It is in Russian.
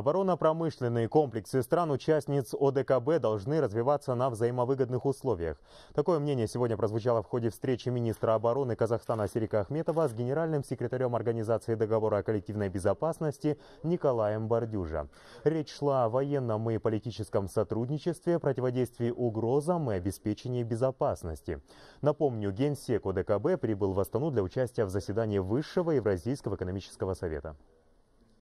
Оборонно-промышленные комплексы стран-участниц ОДКБ должны развиваться на взаимовыгодных условиях. Такое мнение сегодня прозвучало в ходе встречи министра обороны Казахстана Серика Ахметова с генеральным секретарем Организации договора о коллективной безопасности Николаем Бордюжа. Речь шла о военном и политическом сотрудничестве, противодействии угрозам и обеспечении безопасности. Напомню, генсек ОДКБ прибыл в Астану для участия в заседании Высшего Евразийского экономического совета.